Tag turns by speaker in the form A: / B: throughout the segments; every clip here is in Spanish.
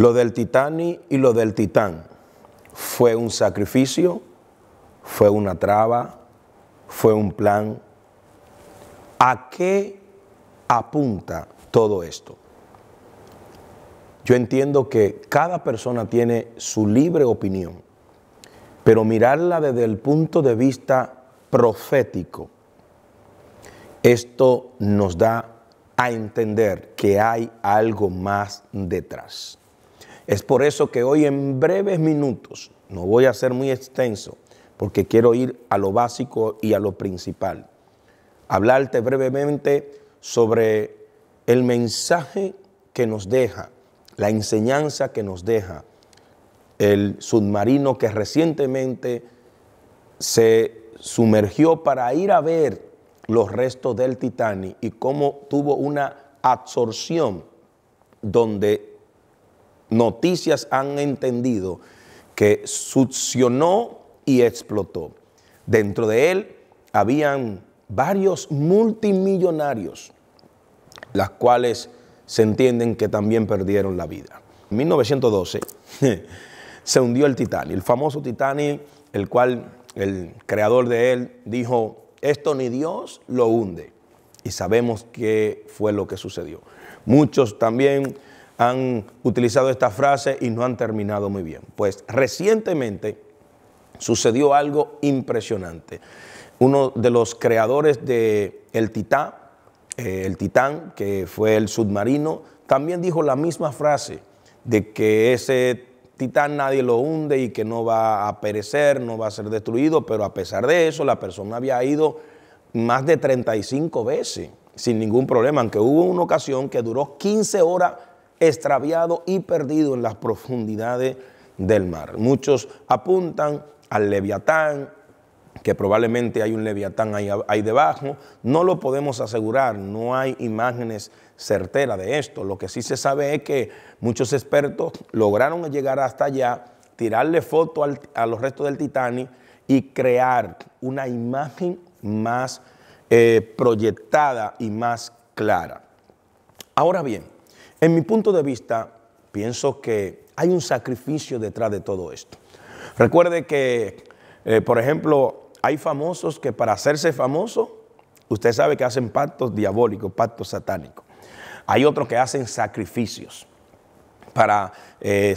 A: Lo del Titani y lo del Titán fue un sacrificio, fue una traba, fue un plan. ¿A qué apunta todo esto? Yo entiendo que cada persona tiene su libre opinión, pero mirarla desde el punto de vista profético, esto nos da a entender que hay algo más detrás. Es por eso que hoy en breves minutos, no voy a ser muy extenso, porque quiero ir a lo básico y a lo principal, hablarte brevemente sobre el mensaje que nos deja, la enseñanza que nos deja el submarino que recientemente se sumergió para ir a ver los restos del Titanic y cómo tuvo una absorción donde noticias han entendido que succionó y explotó. Dentro de él habían varios multimillonarios, las cuales se entienden que también perdieron la vida. En 1912 se hundió el Titanic, el famoso Titanic, el cual el creador de él dijo, esto ni Dios lo hunde. Y sabemos qué fue lo que sucedió. Muchos también han utilizado esta frase y no han terminado muy bien. Pues recientemente sucedió algo impresionante. Uno de los creadores de Titán, eh, el Titán, que fue el submarino, también dijo la misma frase de que ese Titán nadie lo hunde y que no va a perecer, no va a ser destruido, pero a pesar de eso la persona había ido más de 35 veces sin ningún problema, aunque hubo una ocasión que duró 15 horas extraviado y perdido en las profundidades del mar. Muchos apuntan al leviatán, que probablemente hay un leviatán ahí, debajo, no lo podemos asegurar, no hay imágenes certeras de esto. Lo que sí se sabe es que muchos expertos lograron llegar hasta allá, tirarle foto a los restos del Titanic y crear una imagen más eh, proyectada y más clara. Ahora bien, en mi punto de vista, pienso que hay un sacrificio detrás de todo esto. Recuerde que, eh, por ejemplo, hay famosos que para hacerse famosos, usted sabe que hacen pactos diabólicos, pactos satánicos. Hay otros que hacen sacrificios para, eh,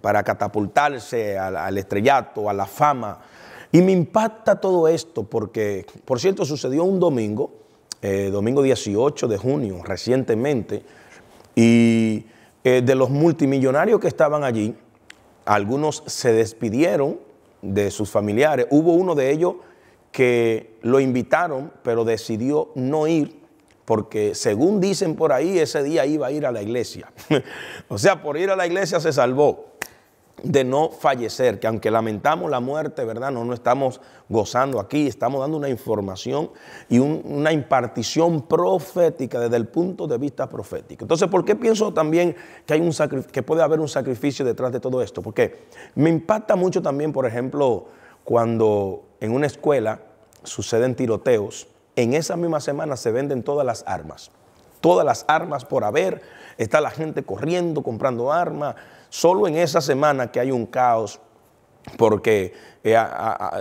A: para catapultarse al, estrellato, a la fama. Y me impacta todo esto porque, por cierto, sucedió un domingo, eh, domingo 18 de junio, recientemente, y eh, de los multimillonarios que estaban allí, algunos se despidieron de sus familiares. Hubo uno de ellos que lo invitaron, pero decidió no ir porque según dicen por ahí, ese día iba a ir a la iglesia. o sea, por ir a la iglesia se salvó de no fallecer, que aunque lamentamos la muerte, ¿verdad? No, no estamos gozando aquí, estamos dando una información y una impartición profética desde el punto de vista profético. Entonces, ¿por qué pienso también que, hay un que puede haber un sacrificio detrás de todo esto? Porque me impacta mucho también, por ejemplo, cuando en una escuela suceden tiroteos, en esa misma semana se venden todas las armas, todas las armas por haber, está la gente corriendo, comprando armas Solo en esa semana que hay un caos, porque eh,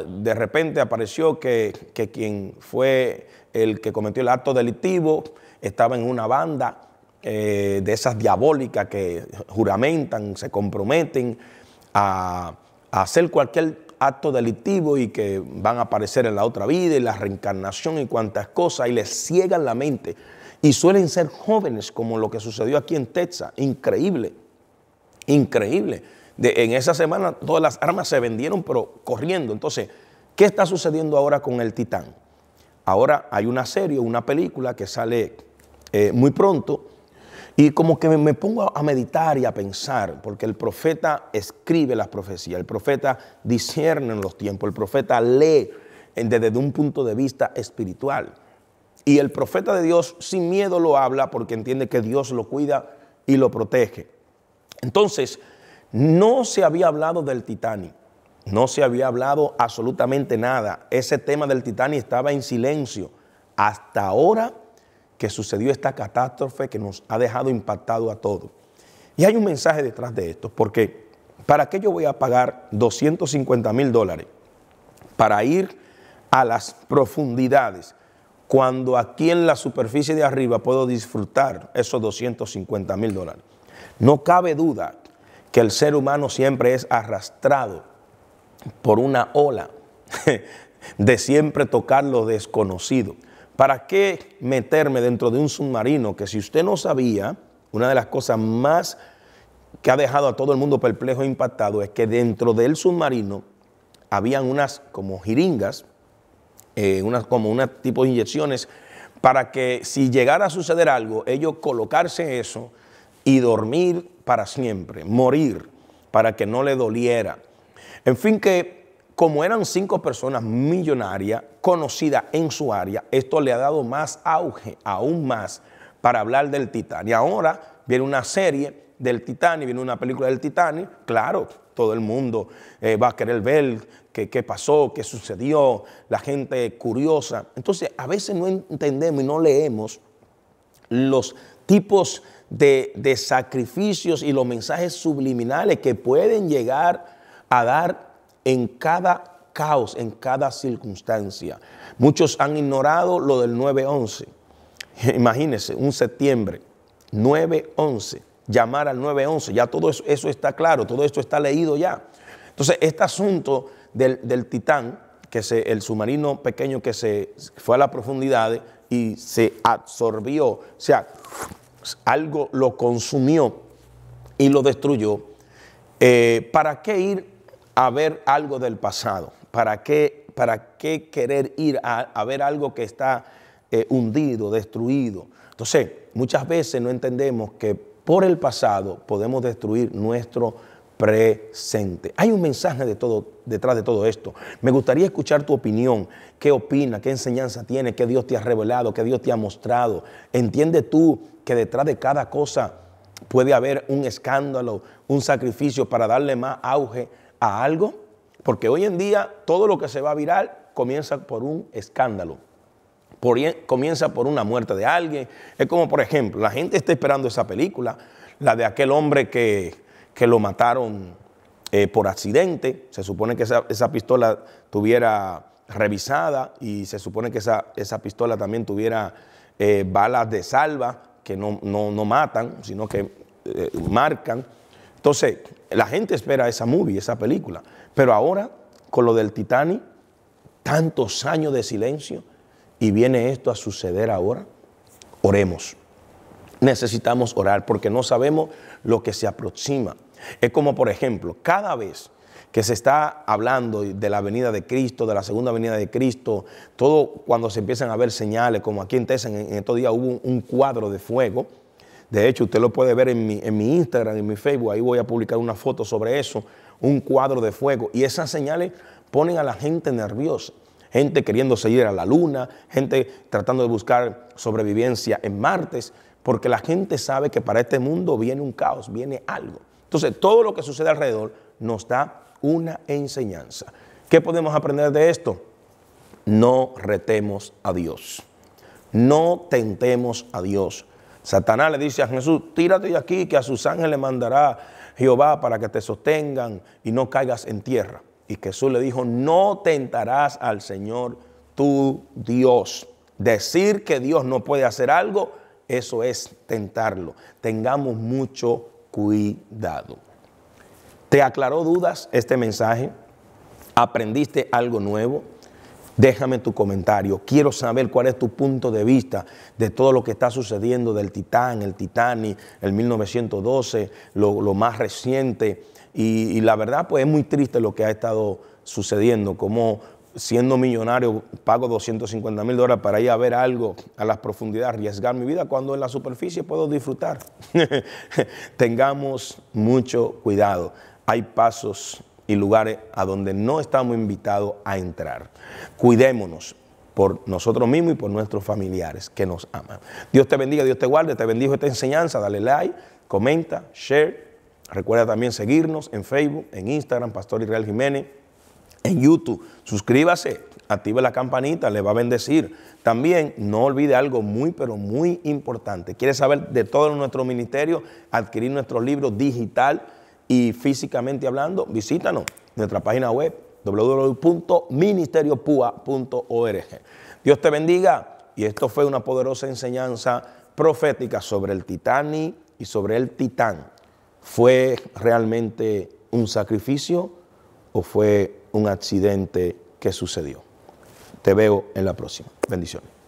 A: de repente apareció que, quien fue el que cometió el acto delictivo estaba en una banda eh, de esas diabólicas que juramentan, se comprometen a, hacer cualquier acto delictivo y que van a aparecer en la otra vida y la reencarnación y cuantas cosas y les ciegan la mente. Y suelen ser jóvenes, como lo que sucedió aquí en Texas, increíble. Increíble. en esa semana todas las armas se vendieron, pero corriendo. Entonces, ¿qué está sucediendo ahora con el Titán? Ahora hay una serie, una película que sale eh, muy pronto. Y como que me, pongo a meditar y a pensar, porque el profeta escribe las profecías, el profeta discierne en los tiempos, el profeta lee eh, desde un punto de vista espiritual. Y el profeta de Dios sin miedo lo habla porque entiende que Dios lo cuida y lo protege. Entonces, no se había hablado del Titanic, no se había hablado absolutamente nada. Ese tema del Titanic estaba en silencio hasta ahora que sucedió esta catástrofe que nos ha dejado impactado a todos. Y hay un mensaje detrás de esto, porque ¿para qué yo voy a pagar 250 mil dólares para ir a las profundidades cuando aquí en la superficie de arriba puedo disfrutar esos 250 mil dólares? No cabe duda que el ser humano siempre es arrastrado por una ola de siempre tocar lo desconocido. ¿Para qué meterme dentro de un submarino que si usted no sabía, una de las cosas más que ha dejado a todo el mundo perplejo e impactado es que dentro del submarino habían unas como jeringas, eh, unas como un tipo de inyecciones, para que si llegara a suceder algo, ellos colocarse eso, y dormir para siempre, morir para que no le doliera. En fin, que como eran cinco personas millonarias, conocidas en su área, esto le ha dado más auge, aún más, para hablar del Y Ahora viene una serie del Titanic, viene una película del Titanic, claro, todo el mundo eh, va a querer ver qué, qué pasó, qué sucedió, la gente curiosa. Entonces, a veces no entendemos y no leemos los tipos de, sacrificios y los mensajes subliminales que pueden llegar a dar en cada caos, en cada circunstancia. Muchos han ignorado lo del 911. Imagínense, un septiembre, 911, llamar al 911, ya todo eso, está claro, todo esto está leído ya. Entonces, este asunto del, Titán, que se, el submarino pequeño que se fue a las profundidades, y se absorbió, o sea, algo lo consumió y lo destruyó. Eh, ¿Para qué ir a ver algo del pasado? ¿Para qué, para qué querer ir a, ver algo que está eh, hundido, destruido? Entonces, muchas veces no entendemos que por el pasado podemos destruir nuestro presente. Hay un mensaje de todo, detrás de todo esto. Me gustaría escuchar tu opinión. ¿Qué opina? ¿Qué enseñanza tiene? ¿Qué Dios te ha revelado? ¿Qué Dios te ha mostrado? entiendes tú que detrás de cada cosa puede haber un escándalo, un sacrificio para darle más auge a algo? Porque hoy en día todo lo que se va a virar comienza por un escándalo. comienza por una muerte de alguien. Es como, por ejemplo, la gente está esperando esa película, la de aquel hombre que que lo mataron eh, por accidente. Se supone que esa, pistola tuviera revisada y se supone que esa, esa pistola también tuviera eh, balas de salva que no, matan, sino que eh, marcan. Entonces, la gente espera esa movie, esa película. Pero ahora, con lo del Titanic, tantos años de silencio y viene esto a suceder ahora, oremos. Necesitamos orar porque no sabemos lo que se aproxima. Es como, por ejemplo, cada vez que se está hablando de la venida de Cristo, de la segunda venida de Cristo, todo cuando se empiezan a ver señales, como aquí en Texas en, estos días hubo un, cuadro de fuego. De hecho, usted lo puede ver en mi, en mi Instagram, en mi Facebook, ahí voy a publicar una foto sobre eso, un cuadro de fuego. Y esas señales ponen a la gente nerviosa gente queriendo seguir a la luna, gente tratando de buscar sobrevivencia en Martes, porque la gente sabe que para este mundo viene un caos, viene algo. Entonces, todo lo que sucede alrededor nos da una enseñanza. ¿Qué podemos aprender de esto? No retemos a Dios. No tentemos a Dios. Satanás le dice a Jesús, tírate de aquí que a sus ángeles mandará Jehová para que te sostengan y no caigas en tierra. Y Jesús le dijo, no tentarás al Señor tu Dios. Decir que Dios no puede hacer algo, eso es tentarlo. Tengamos mucho cuidado. ¿Te aclaró dudas este mensaje? ¿Aprendiste algo nuevo? Déjame tu comentario. Quiero saber cuál es tu punto de vista de todo lo que está sucediendo del Titán, el titani, el 1912, lo, más reciente. Y, la verdad, pues es muy triste lo que ha estado sucediendo, como siendo millonario, pago 250 mil dólares para ir a ver algo a las profundidades, arriesgar mi vida cuando en la superficie puedo disfrutar. Tengamos mucho cuidado. Hay pasos y lugares a donde no estamos invitados a entrar. Cuidémonos por nosotros mismos y por nuestros familiares que nos aman. Dios te bendiga, Dios te guarde, te bendijo esta enseñanza, dale like, comenta, share. Recuerda también seguirnos en Facebook, en Instagram, Pastor Israel Jiménez en YouTube. Suscríbase, active la campanita, le va a bendecir. También no olvide algo muy, pero muy importante. ¿Quiere saber de todo nuestro ministerio? Adquirir nuestro libro digital y físicamente hablando, visítanos nuestra página web www.ministeriopua.org. Dios te bendiga y esto fue una poderosa enseñanza profética sobre el Titani y sobre el Titán. ¿Fue realmente un sacrificio o fue un accidente que sucedió. Te veo en la próxima. Bendiciones.